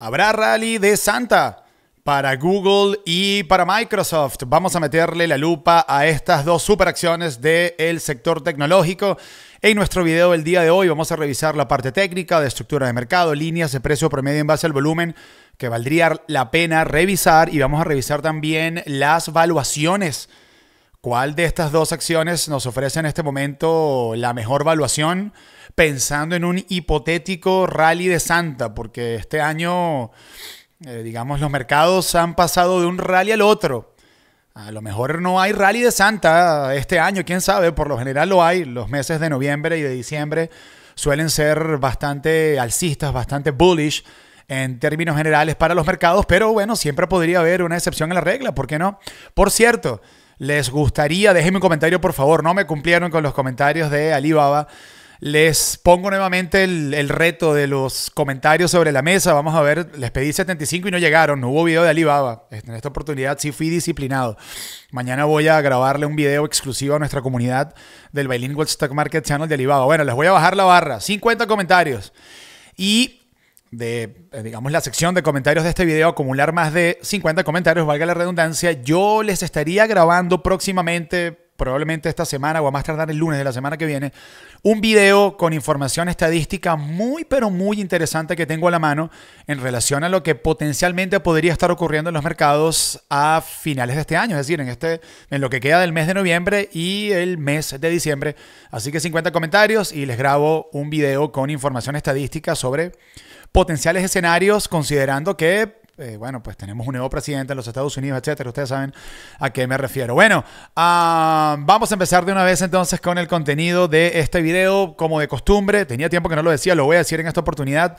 Habrá rally de Santa para Google y para Microsoft. Vamos a meterle la lupa a estas dos superacciones del sector tecnológico. En nuestro video del día de hoy vamos a revisar la parte técnica de estructura de mercado, líneas de precio promedio en base al volumen que valdría la pena revisar y vamos a revisar también las valuaciones ¿Cuál de estas dos acciones nos ofrece en este momento la mejor valuación? Pensando en un hipotético rally de Santa, porque este año, eh, digamos, los mercados han pasado de un rally al otro. A lo mejor no hay rally de Santa este año, quién sabe, por lo general lo hay. Los meses de noviembre y de diciembre suelen ser bastante alcistas, bastante bullish en términos generales para los mercados, pero bueno, siempre podría haber una excepción a la regla, ¿por qué no? Por cierto, les gustaría, déjenme un comentario por favor, no me cumplieron con los comentarios de Alibaba. Les pongo nuevamente el, reto de los comentarios sobre la mesa. Vamos a ver, les pedí 75 y no llegaron. No hubo video de Alibaba. En esta oportunidad sí fui disciplinado. Mañana voy a grabarle un video exclusivo a nuestra comunidad del Bilingual Stock Market Channel de Alibaba. Bueno, les voy a bajar la barra. 50 comentarios. Y de, eh, digamos, la sección de comentarios de este video, acumular más de 50 comentarios, valga la redundancia, yo les estaría grabando próximamente, probablemente esta semana o a más tardar el lunes de la semana que viene, un video con información estadística muy, pero muy interesante que tengo a la mano en relación a lo que potencialmente podría estar ocurriendo en los mercados a finales de este año, es decir, en, este, en lo que queda del mes de noviembre y el mes de diciembre. Así que 50 comentarios y les grabo un video con información estadística sobre potenciales escenarios, considerando que eh, bueno, pues tenemos un nuevo presidente en los Estados Unidos, etcétera. Ustedes saben a qué me refiero. Bueno, ah, vamos a empezar de una vez entonces con el contenido de este video, como de costumbre. Tenía tiempo que no lo decía, lo voy a decir en esta oportunidad.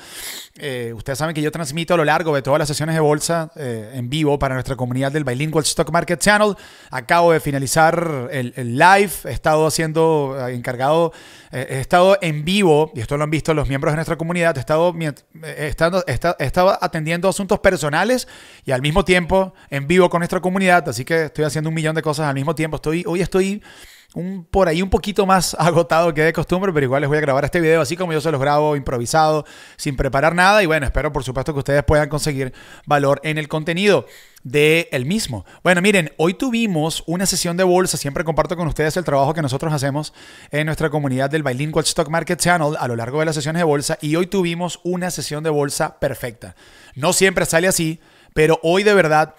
Eh, ustedes saben que yo transmito a lo largo de todas las sesiones de bolsa eh, en vivo para nuestra comunidad del Bilingual Stock Market Channel. Acabo de finalizar el, live, he estado haciendo, encargado, he estado en vivo, y esto lo han visto los miembros de nuestra comunidad, he estado, estando estaba he estado atendiendo asuntos personales y al mismo tiempo en vivo con nuestra comunidad. Así que estoy haciendo un millón de cosas al mismo tiempo. Estoy, hoy estoy por ahí un poquito más agotado que de costumbre, pero igual les voy a grabar este video así como yo se los grabo improvisado, sin preparar nada. Y bueno, espero por supuesto que ustedes puedan conseguir valor en el contenido de el mismo. Bueno, miren, hoy tuvimos una sesión de bolsa. Siempre comparto con ustedes el trabajo que nosotros hacemos en nuestra comunidad del Bilingual Stock Market Channel a lo largo de las sesiones de bolsa. Y hoy tuvimos una sesión de bolsa perfecta. No siempre sale así, pero hoy de verdad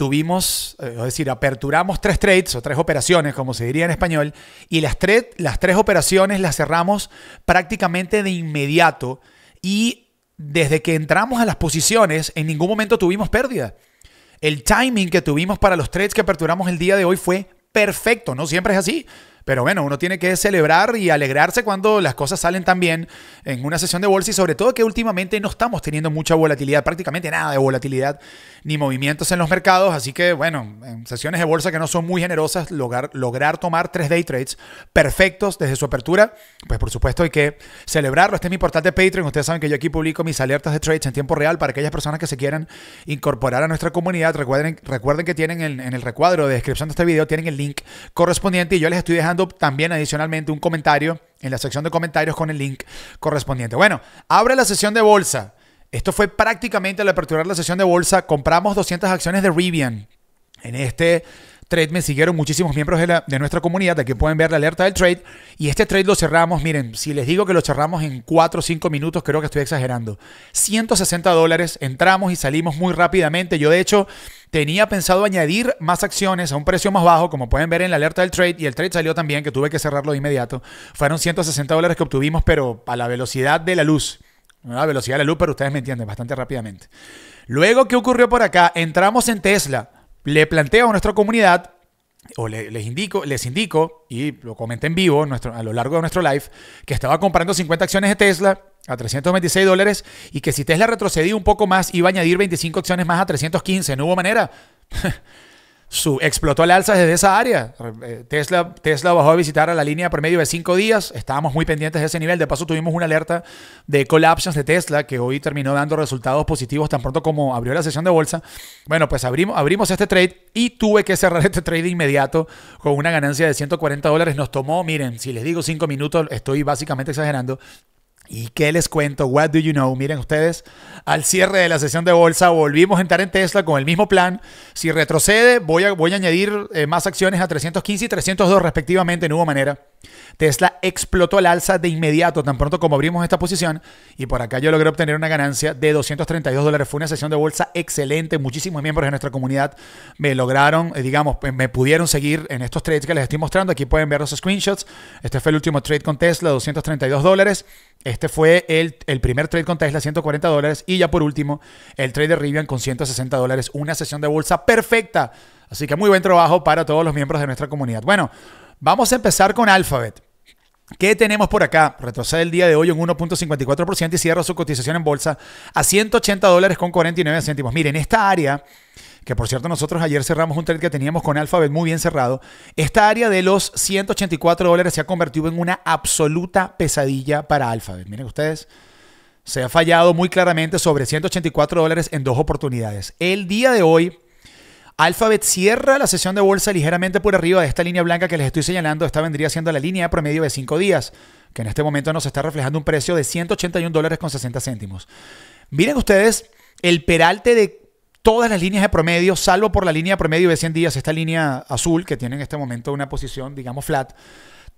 tuvimos, eh, es decir, aperturamos tres trades o tres operaciones, como se diría en español, y las, tres, las tres operaciones las cerramos prácticamente de inmediato y desde que entramos a las posiciones en ningún momento tuvimos pérdida. El timing que tuvimos para los trades que aperturamos el día de hoy fue perfecto, no siempre es así. Pero bueno, uno tiene que celebrar y alegrarse cuando las cosas salen tan bien en una sesión de bolsa y sobre todo que últimamente no estamos teniendo mucha volatilidad, prácticamente nada de volatilidad ni movimientos en los mercados. Así que bueno, en sesiones de bolsa que no son muy generosas, lograr, lograr tomar tres day trades perfectos desde su apertura, pues por supuesto hay que celebrarlo. Este es mi portal de Patreon. Ustedes saben que yo aquí publico mis alertas de trades en tiempo real para aquellas personas que se quieran incorporar a nuestra comunidad. Recuerden, recuerden que tienen en, en el recuadro de descripción de este video, tienen el link correspondiente y yo les estoy dejando también adicionalmente un comentario en la sección de comentarios con el link correspondiente. Bueno, abre la sesión de bolsa. Esto fue prácticamente al aperturar la sesión de bolsa. Compramos 200 acciones de Rivian en este trade me siguieron muchísimos miembros de, nuestra comunidad. Aquí pueden ver la alerta del trade. Y este trade lo cerramos. Miren, si les digo que lo cerramos en 4 o 5 minutos, creo que estoy exagerando. 160 dólares. Entramos y salimos muy rápidamente. Yo, de hecho, tenía pensado añadir más acciones a un precio más bajo, como pueden ver en la alerta del trade. Y el trade salió también, que tuve que cerrarlo de inmediato. Fueron 160 dólares que obtuvimos, pero a la velocidad de la luz. A la velocidad de la luz, pero ustedes me entienden, bastante rápidamente. Luego, ¿qué ocurrió por acá? Entramos en Tesla le planteo a nuestra comunidad, o les, indico, les indico, y lo comenté en vivo nuestro, a lo largo de nuestro live, que estaba comprando 50 acciones de Tesla a 326 dólares y que si Tesla retrocedía un poco más iba a añadir 25 acciones más a 315. No hubo manera. explotó el alza desde esa área. Eh, Tesla, bajó a visitar a la línea por medio de cinco días. Estábamos muy pendientes de ese nivel. De paso, tuvimos una alerta de collapsions de Tesla que hoy terminó dando resultados positivos tan pronto como abrió la sesión de bolsa. Bueno, pues abrimos, abrimos este trade y tuve que cerrar este trade inmediato con una ganancia de 140 dólares. Nos tomó, miren, si les digo cinco minutos, estoy básicamente exagerando. ¿Y qué les cuento? What do you know? Miren ustedes, al cierre de la sesión de bolsa volvimos a entrar en Tesla con el mismo plan. Si retrocede, voy a, voy a añadir eh, más acciones a 315 y 302 respectivamente, no hubo manera. Tesla explotó al alza de inmediato, tan pronto como abrimos esta posición. Y por acá yo logré obtener una ganancia de 232 dólares. Fue una sesión de bolsa excelente. Muchísimos miembros de nuestra comunidad me lograron, eh, digamos, me pudieron seguir en estos trades que les estoy mostrando. Aquí pueden ver los screenshots. Este fue el último trade con Tesla, 232 dólares. Este fue el, primer trade con Tesla, 140 dólares. Y ya por último, el trade de Rivian con 160 dólares. Una sesión de bolsa perfecta. Así que muy buen trabajo para todos los miembros de nuestra comunidad. Bueno, vamos a empezar con Alphabet. ¿Qué tenemos por acá? Retrocede el día de hoy en 1.54% y cierra su cotización en bolsa a 180 dólares con 49 céntimos. Miren, esta área que por cierto nosotros ayer cerramos un trade que teníamos con Alphabet muy bien cerrado, esta área de los 184 dólares se ha convertido en una absoluta pesadilla para Alphabet. Miren ustedes, se ha fallado muy claramente sobre 184 dólares en dos oportunidades. El día de hoy... Alphabet cierra la sesión de bolsa ligeramente por arriba de esta línea blanca que les estoy señalando. Esta vendría siendo la línea promedio de 5 días, que en este momento nos está reflejando un precio de 181 dólares con 60 céntimos. Miren ustedes el peralte de todas las líneas de promedio, salvo por la línea de promedio de 100 días, esta línea azul que tiene en este momento una posición, digamos, flat,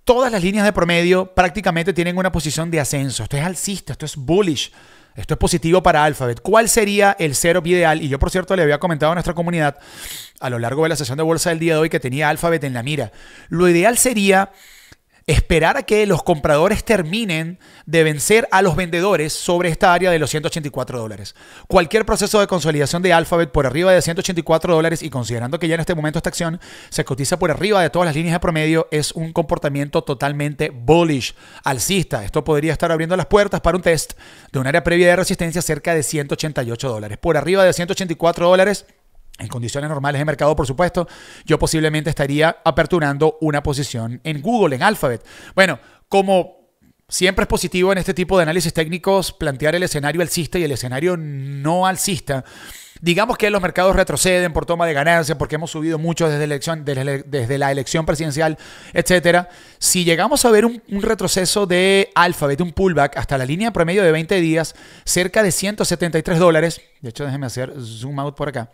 todas las líneas de promedio prácticamente tienen una posición de ascenso. Esto es alcista, esto es bullish, esto es positivo para Alphabet. ¿Cuál sería el setup ideal? Y yo, por cierto, le había comentado a nuestra comunidad a lo largo de la sesión de bolsa del día de hoy que tenía Alphabet en la mira. Lo ideal sería esperar a que los compradores terminen de vencer a los vendedores sobre esta área de los 184 dólares. Cualquier proceso de consolidación de Alphabet por arriba de 184 dólares y considerando que ya en este momento esta acción se cotiza por arriba de todas las líneas de promedio, es un comportamiento totalmente bullish, alcista. Esto podría estar abriendo las puertas para un test de un área previa de resistencia cerca de 188 dólares. Por arriba de 184 dólares en condiciones normales de mercado, por supuesto, yo posiblemente estaría aperturando una posición en Google, en Alphabet. Bueno, como Siempre es positivo en este tipo de análisis técnicos plantear el escenario alcista y el escenario no alcista. Digamos que los mercados retroceden por toma de ganancia porque hemos subido mucho desde, la elección presidencial, etc. Si llegamos a ver un, un, retroceso de Alphabet, un pullback hasta la línea promedio de 20 días, cerca de 173 dólares, de hecho déjenme hacer zoom out por acá,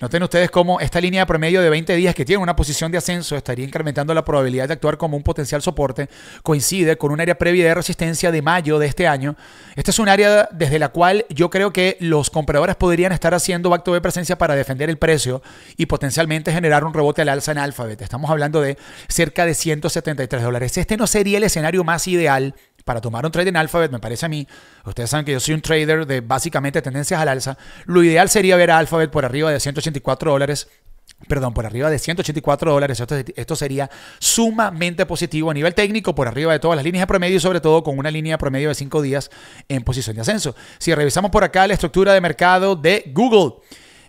Noten ustedes cómo esta línea de promedio de 20 días que tiene una posición de ascenso estaría incrementando la probabilidad de actuar como un potencial soporte, coincide con un área previa de resistencia de mayo de este año. Esta es un área desde la cual yo creo que los compradores podrían estar haciendo acto de presencia para defender el precio y potencialmente generar un rebote al alza en Alphabet. Estamos hablando de cerca de 173 dólares. Este no sería el escenario más ideal para tomar un trade en Alphabet, me parece a mí, ustedes saben que yo soy un trader de básicamente tendencias al alza, lo ideal sería ver a Alphabet por arriba de 184 dólares. Perdón, por arriba de 184 dólares. Esto, sería sumamente positivo a nivel técnico, por arriba de todas las líneas de promedio y sobre todo con una línea de promedio de 5 días en posición de ascenso. Si revisamos por acá la estructura de mercado de Google,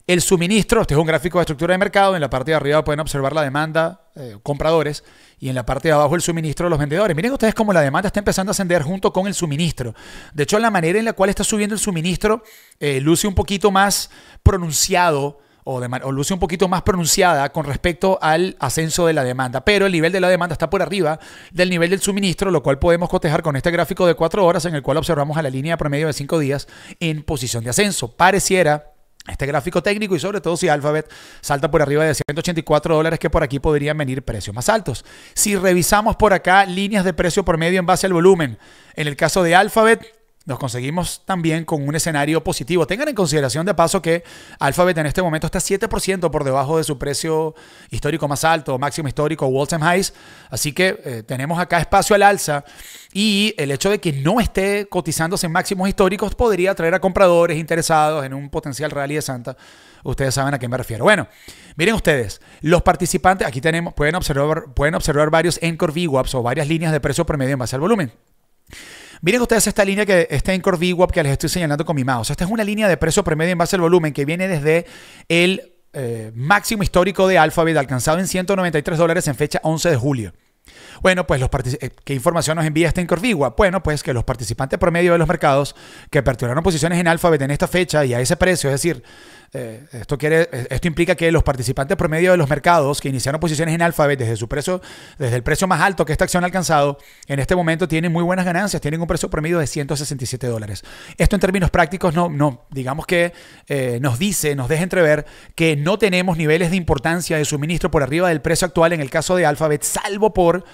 el suministro, este es un gráfico de estructura de mercado, en la parte de arriba pueden observar la demanda, eh, compradores, y en la parte de abajo el suministro de los vendedores. Miren ustedes cómo la demanda está empezando a ascender junto con el suministro. De hecho, la manera en la cual está subiendo el suministro eh, luce un poquito más pronunciado. O, de, luce un poquito más pronunciada con respecto al ascenso de la demanda. Pero el nivel de la demanda está por arriba del nivel del suministro, lo cual podemos cotejar con este gráfico de cuatro horas en el cual observamos a la línea promedio de cinco días en posición de ascenso. Pareciera este gráfico técnico y sobre todo si Alphabet salta por arriba de 184 dólares que por aquí podrían venir precios más altos. Si revisamos por acá líneas de precio por medio en base al volumen, en el caso de Alphabet nos conseguimos también con un escenario positivo. Tengan en consideración de paso que Alphabet en este momento está 7% por debajo de su precio histórico más alto, máximo histórico, all highs. Así que eh, tenemos acá espacio al alza. Y el hecho de que no esté cotizándose en máximos históricos podría atraer a compradores interesados en un potencial rally de Santa. Ustedes saben a qué me refiero. Bueno, miren ustedes, los participantes, aquí tenemos, pueden observar, pueden observar varios Encore VWAPs o varias líneas de precio promedio en base al volumen. Miren ustedes esta línea que está en VWAP que les estoy señalando con mi mouse. Esta es una línea de precio promedio en base al volumen que viene desde el eh, máximo histórico de Alphabet alcanzado en 193 dólares en fecha 11 de julio. Bueno, pues los eh, ¿qué información nos envía este Corvigua? Bueno, pues que los participantes promedio de los mercados que perturbaron posiciones en Alphabet en esta fecha y a ese precio, es decir, eh, esto, quiere, eh, esto implica que los participantes promedio de los mercados que iniciaron posiciones en Alphabet desde, su precio, desde el precio más alto que esta acción ha alcanzado, en este momento tienen muy buenas ganancias, tienen un precio promedio de 167 dólares. Esto en términos prácticos no, no digamos que eh, nos dice, nos deja entrever que no tenemos niveles de importancia de suministro por arriba del precio actual en el caso de Alphabet, salvo por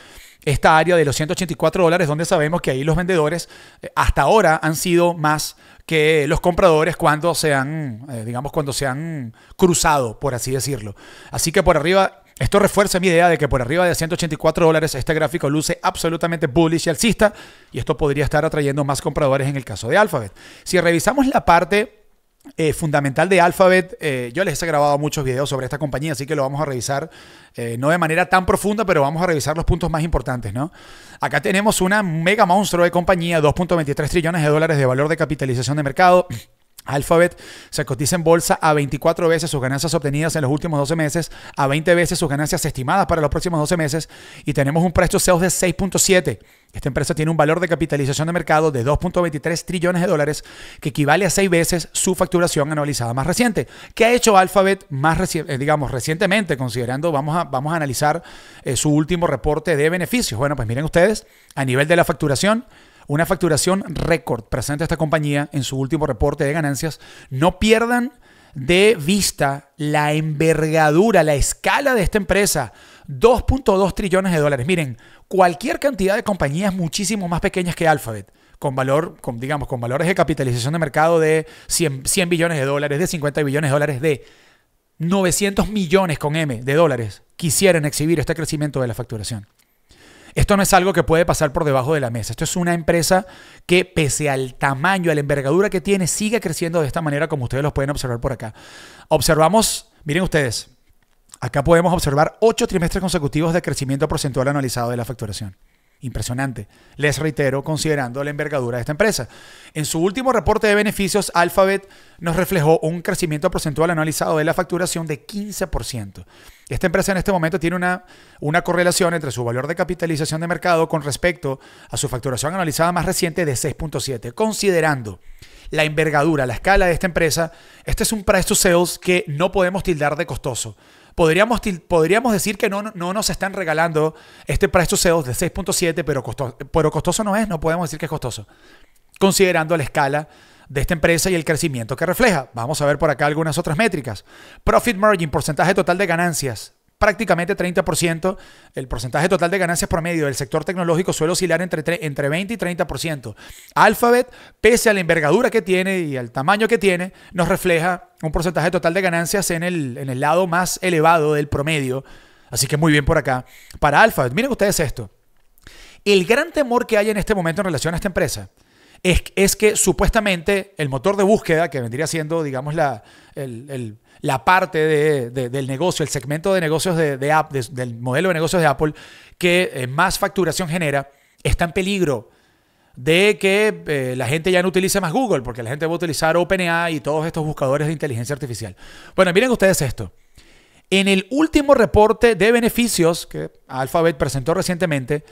esta área de los 184 dólares, donde sabemos que ahí los vendedores hasta ahora han sido más que los compradores cuando se han, eh, digamos, cuando se han cruzado, por así decirlo. Así que por arriba, esto refuerza mi idea de que por arriba de 184 dólares este gráfico luce absolutamente bullish y alcista y esto podría estar atrayendo más compradores en el caso de Alphabet. Si revisamos la parte eh, fundamental de Alphabet. Eh, yo les he grabado muchos videos sobre esta compañía, así que lo vamos a revisar, eh, no de manera tan profunda, pero vamos a revisar los puntos más importantes, ¿no? Acá tenemos una mega monstruo de compañía, 2.23 trillones de dólares de valor de capitalización de mercado. Alphabet se cotiza en bolsa a 24 veces sus ganancias obtenidas en los últimos 12 meses, a 20 veces sus ganancias estimadas para los próximos 12 meses y tenemos un precio sales de 6.7. Esta empresa tiene un valor de capitalización de mercado de 2.23 trillones de dólares, que equivale a 6 veces su facturación anualizada más reciente. ¿Qué ha hecho Alphabet más eh, digamos, recientemente, considerando, vamos a, vamos a analizar eh, su último reporte de beneficios? Bueno, pues miren ustedes, a nivel de la facturación, una facturación récord presente esta compañía en su último reporte de ganancias. No pierdan de vista la envergadura, la escala de esta empresa. 2.2 trillones de dólares. Miren, cualquier cantidad de compañías muchísimo más pequeñas que Alphabet, con valor, digamos, con valores de capitalización de mercado de 100 billones de dólares, de 50 billones de dólares, de 900 millones con M de dólares, quisieran exhibir este crecimiento de la facturación. Esto no es algo que puede pasar por debajo de la mesa. Esto es una empresa que pese al tamaño, a la envergadura que tiene, sigue creciendo de esta manera como ustedes lo pueden observar por acá. Observamos, miren ustedes, acá podemos observar ocho trimestres consecutivos de crecimiento porcentual analizado de la facturación. Impresionante. Les reitero, considerando la envergadura de esta empresa. En su último reporte de beneficios, Alphabet nos reflejó un crecimiento porcentual analizado de la facturación de 15%. Esta empresa en este momento tiene una, una correlación entre su valor de capitalización de mercado con respecto a su facturación analizada más reciente de 6.7, considerando la envergadura, la escala de esta empresa, este es un price to sales que no podemos tildar de costoso podríamos, decir que no, no nos están regalando este precio SEO de 6.7, pero, pero costoso no es, no podemos decir que es costoso, considerando la escala de esta empresa y el crecimiento que refleja. Vamos a ver por acá algunas otras métricas. Profit margin, porcentaje total de ganancias, prácticamente 30%. El porcentaje total de ganancias promedio del sector tecnológico suele oscilar entre, entre 20 y 30%. Alphabet, pese a la envergadura que tiene y al tamaño que tiene, nos refleja un porcentaje total de ganancias en el, en el lado más elevado del promedio. Así que muy bien por acá. Para Alphabet, miren ustedes esto. El gran temor que hay en este momento en relación a esta empresa es, que supuestamente el motor de búsqueda, que vendría siendo, digamos, la, la parte del negocio, el segmento de negocios de, app, del modelo de negocios de Apple, que eh, más facturación genera, está en peligro de que eh, la gente ya no utilice más Google, porque la gente va a utilizar OpenAI y todos estos buscadores de inteligencia artificial. Bueno, miren ustedes esto. En el último reporte de beneficios que Alphabet presentó recientemente,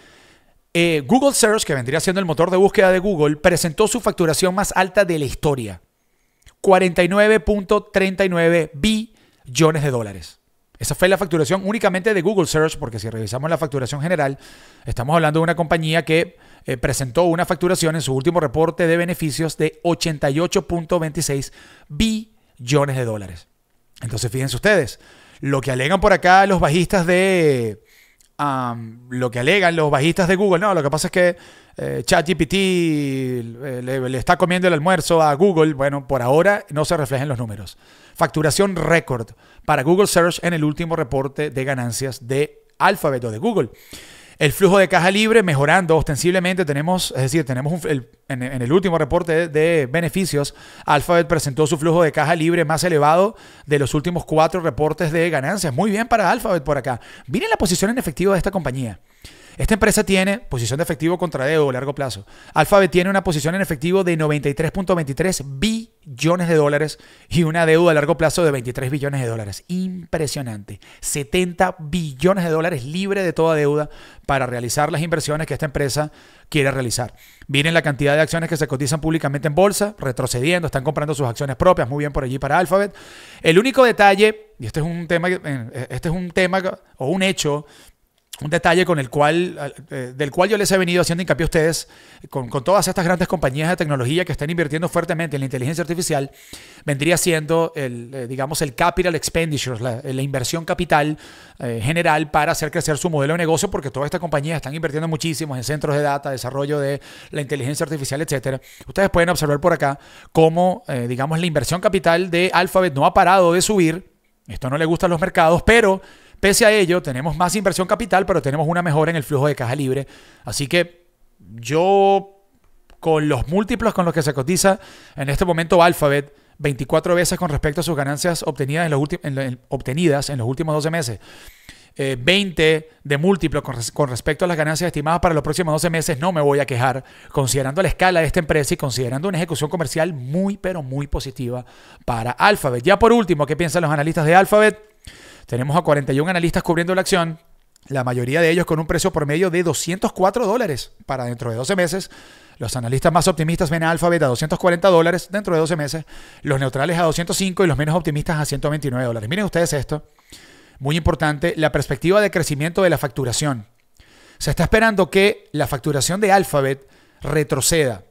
eh, Google Search, que vendría siendo el motor de búsqueda de Google, presentó su facturación más alta de la historia. 49.39 billones de dólares. Esa fue la facturación únicamente de Google Search, porque si revisamos la facturación general, estamos hablando de una compañía que eh, presentó una facturación en su último reporte de beneficios de 88.26 billones de dólares. Entonces, fíjense ustedes, lo que alegan por acá los bajistas de lo que alegan los bajistas de Google. No, lo que pasa es que eh, ChatGPT eh, le, le, está comiendo el almuerzo a Google. Bueno, por ahora no se reflejan los números. Facturación récord para Google Search en el último reporte de ganancias de Alphabet o de Google. El flujo de caja libre mejorando ostensiblemente. Tenemos, es decir, tenemos un, en, el último reporte de, beneficios, Alphabet presentó su flujo de caja libre más elevado de los últimos cuatro reportes de ganancias. Muy bien para Alphabet por acá. Miren la posición en efectivo de esta compañía. Esta empresa tiene posición de efectivo contra deuda a largo plazo. Alphabet tiene una posición en efectivo de 93.23 B billones de dólares y una deuda a largo plazo de 23 billones de dólares. Impresionante. 70 billones de dólares libre de toda deuda para realizar las inversiones que esta empresa quiere realizar. Miren la cantidad de acciones que se cotizan públicamente en bolsa, retrocediendo, están comprando sus acciones propias, muy bien por allí para Alphabet. El único detalle, y este es un tema, eh, este es un tema o un hecho un detalle con el cual, eh, del cual yo les he venido haciendo hincapié a ustedes, con, todas estas grandes compañías de tecnología que están invirtiendo fuertemente en la inteligencia artificial, vendría siendo el, eh, digamos, el capital expenditure, la, inversión capital eh, general para hacer crecer su modelo de negocio, porque todas estas compañías están invirtiendo muchísimo en centros de data, desarrollo de la inteligencia artificial, etcétera. Ustedes pueden observar por acá cómo, digamos, la inversión capital de Alphabet no ha parado de subir. Esto no le gusta a los mercados, pero Pese a ello, tenemos más inversión capital, pero tenemos una mejora en el flujo de caja libre. Así que yo, con los múltiplos con los que se cotiza en este momento Alphabet, 24 veces con respecto a sus ganancias obtenidas en los, obtenidas en los últimos 12 meses. 20 eh, de múltiplo con, con, respecto a las ganancias estimadas para los próximos 12 meses, no me voy a quejar, considerando la escala de esta empresa y considerando una ejecución comercial muy, pero muy positiva para Alphabet. Ya por último, ¿qué piensan los analistas de Alphabet? Tenemos a 41 analistas cubriendo la acción, la mayoría de ellos con un precio promedio de 204 dólares para dentro de 12 meses. Los analistas más optimistas ven a Alphabet a 240 dólares dentro de 12 meses, los neutrales a 205 y los menos optimistas a 129 dólares. Miren ustedes esto, muy importante, la perspectiva de crecimiento de la facturación. Se está esperando que la facturación de Alphabet retroceda.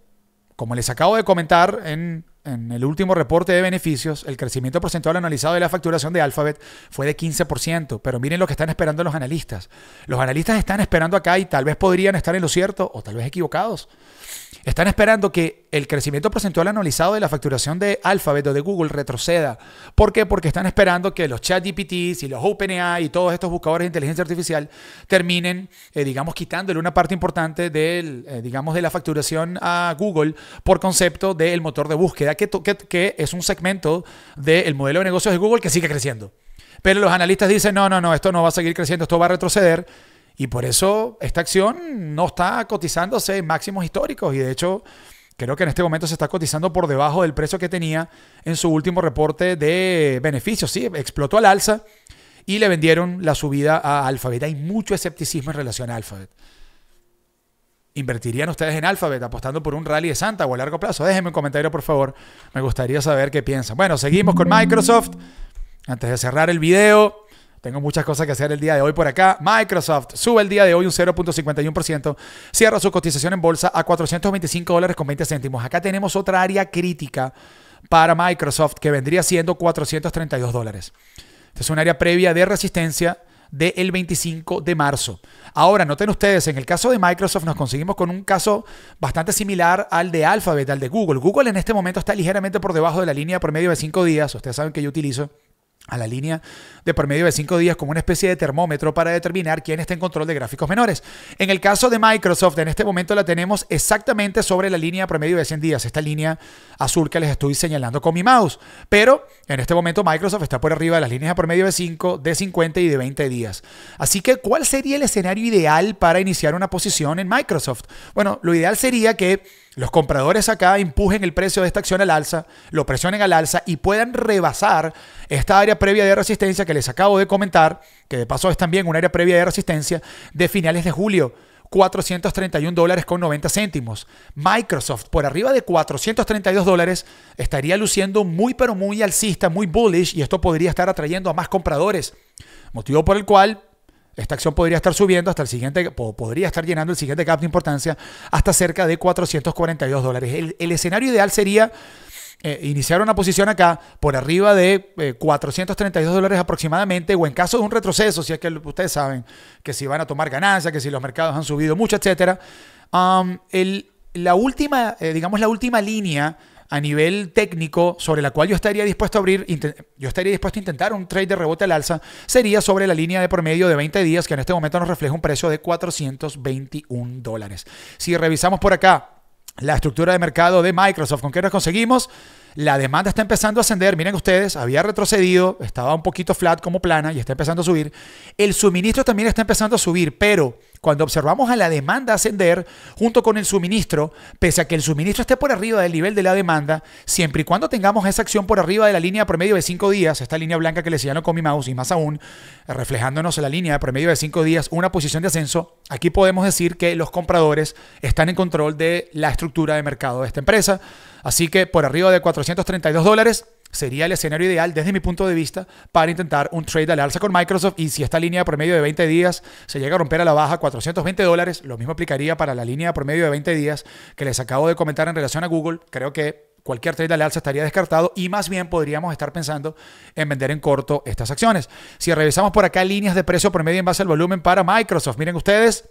Como les acabo de comentar en en el último reporte de beneficios, el crecimiento porcentual analizado de la facturación de Alphabet fue de 15%, pero miren lo que están esperando los analistas. Los analistas están esperando acá y tal vez podrían estar en lo cierto o tal vez equivocados. Están esperando que el crecimiento porcentual analizado de la facturación de Alphabet o de Google retroceda. ¿Por qué? Porque están esperando que los ChatGPTs y los OpenAI y todos estos buscadores de inteligencia artificial terminen, eh, digamos, quitándole una parte importante del, eh, digamos, de la facturación a Google por concepto del motor de búsqueda, que, es un segmento del modelo de negocios de Google que sigue creciendo. Pero los analistas dicen, no, no, no, esto no va a seguir creciendo, esto va a retroceder y por eso esta acción no está cotizándose en máximos históricos y de hecho creo que en este momento se está cotizando por debajo del precio que tenía en su último reporte de beneficios. Sí, explotó al alza y le vendieron la subida a Alphabet. Hay mucho escepticismo en relación a Alphabet. ¿Invertirían ustedes en Alphabet apostando por un rally de Santa o a largo plazo? Déjenme un comentario, por favor. Me gustaría saber qué piensan. Bueno, seguimos con Microsoft. Antes de cerrar el video, tengo muchas cosas que hacer el día de hoy por acá. Microsoft sube el día de hoy un 0.51%. Cierra su cotización en bolsa a 425 dólares con 20 céntimos. Acá tenemos otra área crítica para Microsoft que vendría siendo 432 dólares. es un área previa de resistencia del 25 de marzo. Ahora, noten ustedes, en el caso de Microsoft nos conseguimos con un caso bastante similar al de Alphabet, al de Google. Google en este momento está ligeramente por debajo de la línea promedio de 5 días. Ustedes saben que yo utilizo a la línea de promedio de 5 días como una especie de termómetro para determinar quién está en control de gráficos menores. En el caso de Microsoft, en este momento la tenemos exactamente sobre la línea de promedio de 100 días, esta línea azul que les estoy señalando con mi mouse. Pero en este momento Microsoft está por arriba de las líneas de promedio de 5, de 50 y de 20 días. Así que, ¿cuál sería el escenario ideal para iniciar una posición en Microsoft? Bueno, lo ideal sería que los compradores acá empujen el precio de esta acción al alza, lo presionen al alza y puedan rebasar esta área previa de resistencia que les acabo de comentar, que de paso es también una área previa de resistencia de finales de julio. 431 dólares con 90 céntimos. Microsoft por arriba de 432 dólares estaría luciendo muy pero muy alcista, muy bullish y esto podría estar atrayendo a más compradores. Motivo por el cual esta acción podría estar subiendo hasta el siguiente, podría estar llenando el siguiente cap de importancia hasta cerca de 442 dólares. El, escenario ideal sería eh, iniciar una posición acá por arriba de 432 eh, dólares aproximadamente, o en caso de un retroceso, si es que ustedes saben que si van a tomar ganancias, que si los mercados han subido mucho, etcétera. la última, eh, digamos, la última línea a nivel técnico sobre la cual yo estaría dispuesto a abrir, yo estaría dispuesto a intentar un trade de rebote al alza, sería sobre la línea de promedio de 20 días, que en este momento nos refleja un precio de 421 dólares. Si revisamos por acá la estructura de mercado de Microsoft, ¿con qué nos conseguimos? La demanda está empezando a ascender. Miren ustedes, había retrocedido, estaba un poquito flat como plana y está empezando a subir. El suministro también está empezando a subir, pero cuando observamos a la demanda ascender junto con el suministro, pese a que el suministro esté por arriba del nivel de la demanda, siempre y cuando tengamos esa acción por arriba de la línea promedio de cinco días, esta línea blanca que les señalo con mi mouse y más aún, reflejándonos en la línea de promedio de cinco días, una posición de ascenso, aquí podemos decir que los compradores están en control de la estructura de mercado de esta empresa. Así que por arriba de 432 dólares, sería el escenario ideal desde mi punto de vista para intentar un trade al alza con Microsoft y si esta línea promedio de 20 días se llega a romper a la baja 420 dólares, lo mismo aplicaría para la línea promedio de 20 días que les acabo de comentar en relación a Google, creo que cualquier trade al alza estaría descartado y más bien podríamos estar pensando en vender en corto estas acciones. Si revisamos por acá líneas de precio promedio en base al volumen para Microsoft, miren ustedes,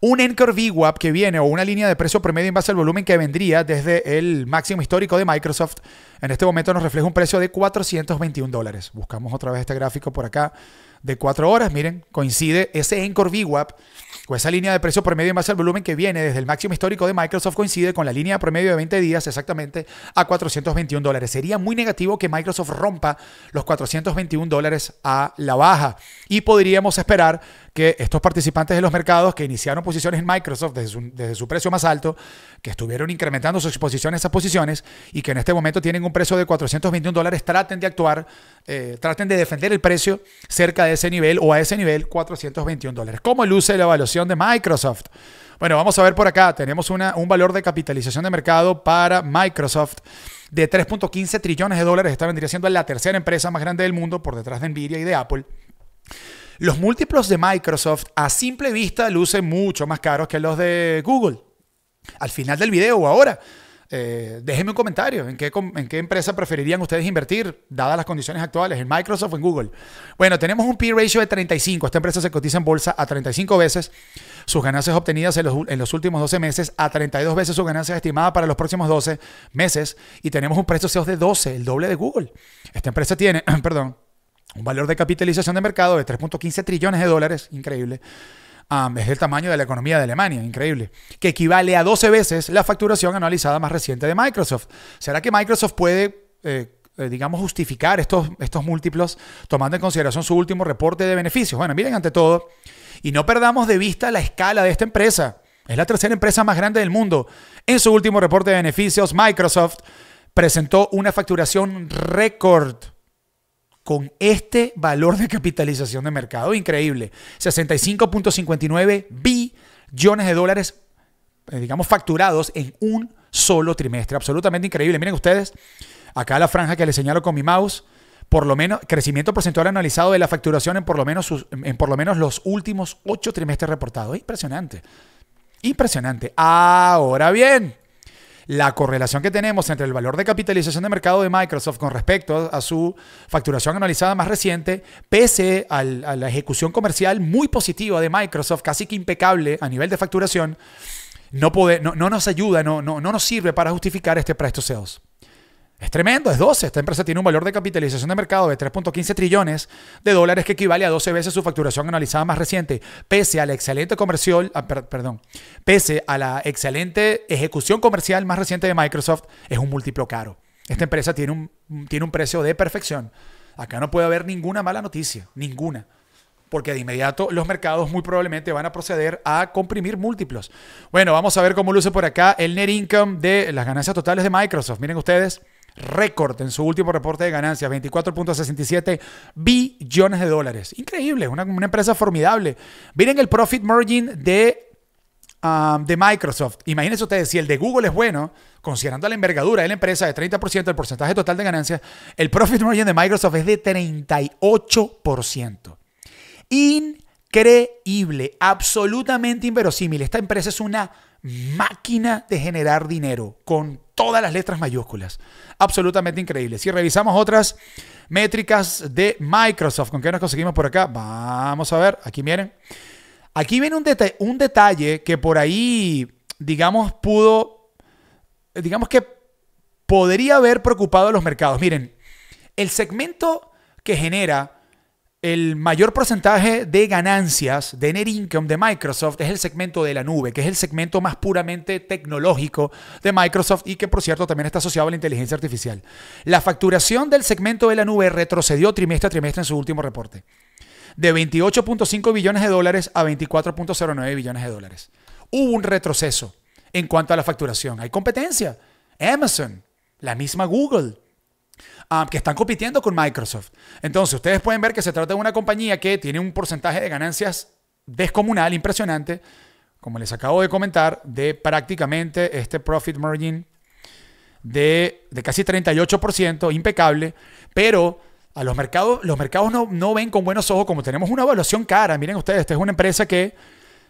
un Anchor VWAP que viene o una línea de precio promedio en base al volumen que vendría desde el máximo histórico de Microsoft, en este momento nos refleja un precio de 421 dólares. Buscamos otra vez este gráfico por acá de 4 horas. Miren, coincide ese Anchor VWAP o esa línea de precio promedio en base al volumen que viene desde el máximo histórico de Microsoft coincide con la línea promedio de 20 días exactamente a 421 dólares. Sería muy negativo que Microsoft rompa los 421 dólares a la baja y podríamos esperar que estos participantes de los mercados que iniciaron posiciones en Microsoft desde su, precio más alto, que estuvieron incrementando sus exposiciones esas posiciones, y que en este momento tienen un precio de 421 dólares, traten de actuar, eh, traten de defender el precio cerca de ese nivel o a ese nivel 421 dólares. ¿Cómo luce la evaluación de Microsoft? Bueno, vamos a ver por acá. Tenemos un valor de capitalización de mercado para Microsoft de 3.15 trillones de dólares. Esta vendría siendo la tercera empresa más grande del mundo por detrás de Nvidia y de Apple. Los múltiplos de Microsoft a simple vista lucen mucho más caros que los de Google. Al final del video o ahora, eh, déjenme un comentario en qué, empresa preferirían ustedes invertir, dadas las condiciones actuales, en Microsoft o en Google. Bueno, tenemos un P-Ratio de 35. Esta empresa se cotiza en bolsa a 35 veces sus ganancias obtenidas en los, últimos 12 meses, a 32 veces sus ganancias estimadas para los próximos 12 meses, y tenemos un precio SEO de 12, el doble de Google. Esta empresa tiene, perdón, un valor de capitalización de mercado de 3.15 trillones de dólares, increíble. es el tamaño de la economía de Alemania, increíble, que equivale a 12 veces la facturación analizada más reciente de Microsoft. ¿Será que Microsoft puede, eh, eh, digamos, justificar estos, estos múltiplos tomando en consideración su último reporte de beneficios? Bueno, miren ante todo, y no perdamos de vista la escala de esta empresa. Es la tercera empresa más grande del mundo. En su último reporte de beneficios, Microsoft presentó una facturación récord con este valor de capitalización de mercado increíble. 65.59 billones de dólares, eh, digamos, facturados en un solo trimestre. Absolutamente increíble. Miren ustedes, acá la franja que les señalo con mi mouse, por lo menos crecimiento porcentual analizado de la facturación en por lo menos, en por lo menos los últimos ocho trimestres reportados. Impresionante. Impresionante. Ahora bien, la correlación que tenemos entre el valor de capitalización de mercado de Microsoft con respecto a su facturación analizada más reciente, pese a la ejecución comercial muy positiva de Microsoft, casi que impecable a nivel de facturación, no, nos ayuda, no, no nos sirve para justificar este presto sales. Es tremendo, es 12. Esta empresa tiene un valor de capitalización de mercado de 3.15 trillones de dólares que equivale a 12 veces su facturación analizada más reciente, pese a la excelente comercial, ah, perdón, pese a la excelente ejecución comercial más reciente de Microsoft, es un múltiplo caro. Esta empresa tiene un, tiene un precio de perfección. Acá no puede haber ninguna mala noticia, ninguna porque de inmediato los mercados muy probablemente van a proceder a comprimir múltiplos. Bueno, vamos a ver cómo luce por acá el net income de las ganancias totales de Microsoft. Miren ustedes récord en su último reporte de ganancias, 24.67 billones de dólares. Increíble, una, empresa formidable. Miren el profit margin de um, de Microsoft. Imagínense ustedes, si el de Google es bueno, considerando la envergadura de la empresa de 30% el porcentaje total de ganancias, el profit margin de Microsoft es de 38%. Increíble, absolutamente inverosímil. Esta empresa es una máquina de generar dinero con todas las letras mayúsculas. Absolutamente increíble. Si revisamos otras métricas de Microsoft, ¿con qué nos conseguimos por acá? Vamos a ver, aquí miren. Aquí viene un, un detalle que por ahí, digamos, pudo, digamos que podría haber preocupado a los mercados. Miren, el segmento que genera el mayor porcentaje de ganancias, de net income de Microsoft es el segmento de la nube, que es el segmento más puramente tecnológico de Microsoft y que por cierto también está asociado a la inteligencia artificial. La facturación del segmento de la nube retrocedió trimestre a trimestre en su último reporte, de 28.5 billones de dólares a 24.09 billones de dólares. Hubo un retroceso en cuanto a la facturación. Hay competencia. Amazon, la misma Google, Ah, que están compitiendo con Microsoft. Entonces, ustedes pueden ver que se trata de una compañía que tiene un porcentaje de ganancias descomunal, impresionante, como les acabo de comentar, de prácticamente este profit margin de, casi 38%, impecable, pero a los mercados, los mercados no, no ven con buenos ojos como tenemos una evaluación cara. Miren ustedes, esta es una empresa que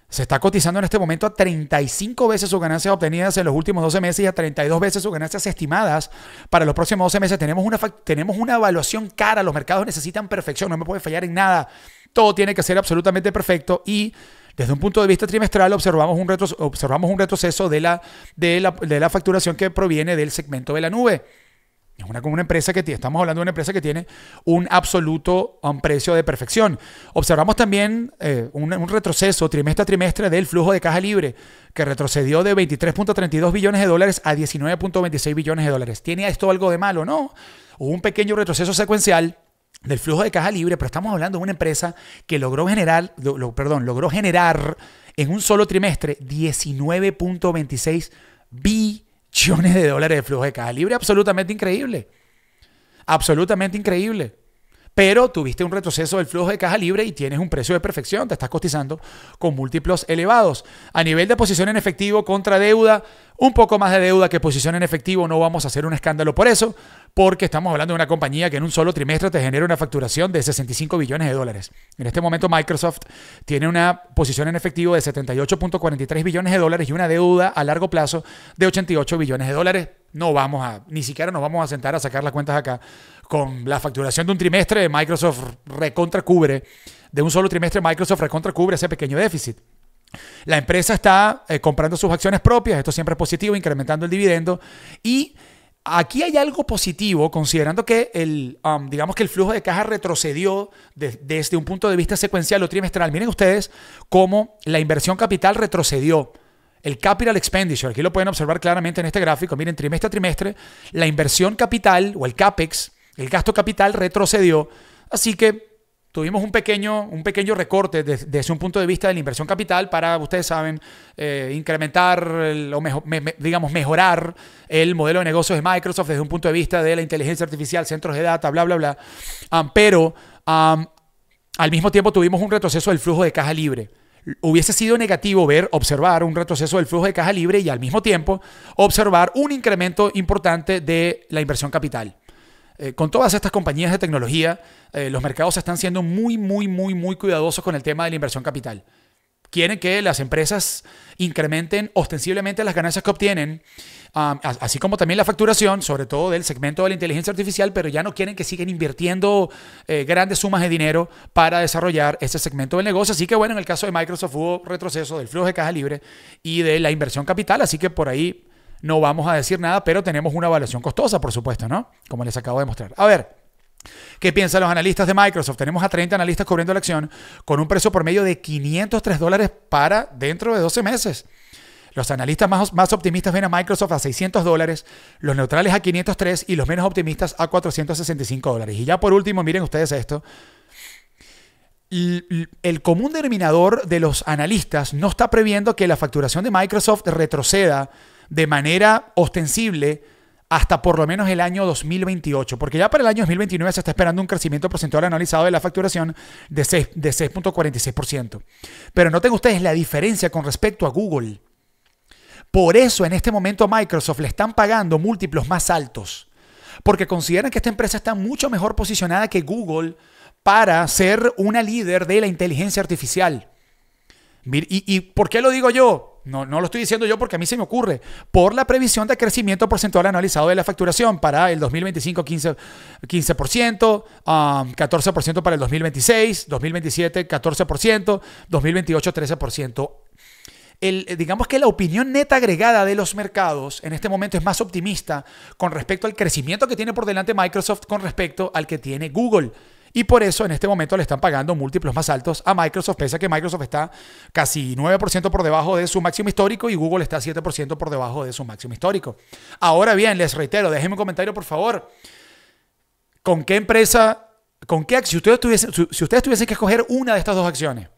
se está cotizando en este momento a 35 veces sus ganancias obtenidas en los últimos 12 meses y a 32 veces sus ganancias estimadas para los próximos 12 meses. Tenemos una, tenemos una evaluación cara, los mercados necesitan perfección, no me puede fallar en nada. Todo tiene que ser absolutamente perfecto y desde un punto de vista trimestral observamos un, retro, observamos un retroceso de, la, de la facturación que proviene del segmento de la nube. Es una, una empresa que estamos hablando de una empresa que tiene un absoluto precio de perfección. Observamos también eh, un, retroceso trimestre a trimestre del flujo de caja libre, que retrocedió de 23.32 billones de dólares a 19.26 billones de dólares. ¿Tiene esto algo de malo? No. Hubo un pequeño retroceso secuencial del flujo de caja libre, pero estamos hablando de una empresa que logró generar, perdón, logró generar en un solo trimestre 19.26 billones Millones de dólares de flujo de caja libre. Absolutamente increíble. Absolutamente increíble. Pero tuviste un retroceso del flujo de caja libre y tienes un precio de perfección. Te estás cotizando con múltiplos elevados. A nivel de posición en efectivo contra deuda, un poco más de deuda que posición en efectivo. No vamos a hacer un escándalo por eso porque estamos hablando de una compañía que en un solo trimestre te genera una facturación de 65 billones de dólares. En este momento Microsoft tiene una posición en efectivo de 78.43 billones de dólares y una deuda a largo plazo de 88 billones de dólares. No vamos a, ni siquiera nos vamos a sentar a sacar las cuentas acá. Con la facturación de un trimestre, Microsoft recontra cubre, de un solo trimestre Microsoft recontra cubre ese pequeño déficit. La empresa está eh, comprando sus acciones propias, esto siempre es positivo, incrementando el dividendo y Aquí hay algo positivo, considerando que el, um, digamos que el flujo de caja retrocedió desde un punto de vista secuencial o trimestral. Miren ustedes cómo la inversión capital retrocedió. El capital expenditure, aquí lo pueden observar claramente en este gráfico. Miren, trimestre a trimestre, la inversión capital o el CAPEX, el gasto capital retrocedió. Así que tuvimos un pequeño, un pequeño recorte desde, un punto de vista de la inversión capital para, ustedes saben, eh, incrementar o digamos mejorar el modelo de negocios de Microsoft desde un punto de vista de la inteligencia artificial, centros de data, bla, bla, bla. pero al mismo tiempo tuvimos un retroceso del flujo de caja libre. Hubiese sido negativo ver, observar un retroceso del flujo de caja libre y al mismo tiempo observar un incremento importante de la inversión capital. Eh, con todas estas compañías de tecnología, eh, los mercados están siendo muy, muy, muy, muy cuidadosos con el tema de la inversión capital. Quieren que las empresas incrementen ostensiblemente las ganancias que obtienen, así como también la facturación, sobre todo del segmento de la inteligencia artificial, pero ya no quieren que sigan invirtiendo eh, grandes sumas de dinero para desarrollar ese segmento del negocio. Así que bueno, en el caso de Microsoft hubo retroceso del flujo de caja libre y de la inversión capital, así que por ahí no vamos a decir nada, pero tenemos una evaluación costosa, por supuesto, ¿no? Como les acabo de mostrar. A ver, ¿Qué piensan los analistas de Microsoft? Tenemos a 30 analistas cubriendo la acción con un precio por medio de 503 dólares para dentro de 12 meses. Los analistas más, más optimistas ven a Microsoft a 600 dólares, los neutrales a 503 y los menos optimistas a 465 dólares. Y ya por último, miren ustedes esto. El común denominador de los analistas no está previendo que la facturación de Microsoft retroceda de manera ostensible hasta por lo menos el año 2028, porque ya para el año 2029 se está esperando un crecimiento porcentual analizado de la facturación de 6.46%. Pero noten ustedes la diferencia con respecto a Google. Por eso en este momento a Microsoft le están pagando múltiplos más altos, porque consideran que esta empresa está mucho mejor posicionada que Google para ser una líder de la inteligencia artificial. ¿Y, y por qué lo digo yo? no, no, lo estoy diciendo yo porque a mí se me ocurre, por la previsión de crecimiento porcentual analizado de la facturación para el 2025 15%, 15% a 14% para el 2026, 2027 14%, 2028 13%. El, eh, digamos que la opinión neta agregada de los mercados en este momento es más optimista con respecto al crecimiento que tiene por delante Microsoft con respecto al que tiene Google. Y por eso en este momento le están pagando múltiplos más altos a Microsoft, pese a que Microsoft está casi 9% por debajo de su máximo histórico y Google está 7% por debajo de su máximo histórico. Ahora bien, les reitero, déjenme un comentario por favor. ¿Con qué empresa, con qué si ustedes tuviesen, si ustedes tuviesen que escoger una de estas dos acciones?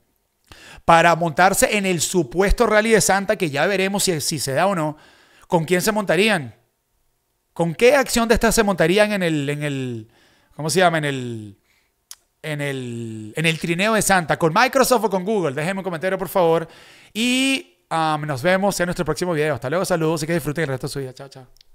para montarse en el supuesto rally de Santa, que ya veremos si, si, se da o no, ¿con quién se montarían? ¿Con qué acción de estas se montarían en el, en el, ¿cómo se llama? En el, en el, en el trineo de Santa con Microsoft o con Google. Déjenme un comentario, por favor. Y um, nos vemos en nuestro próximo video. Hasta luego, saludos y que disfruten el resto de su vida Chao, chao.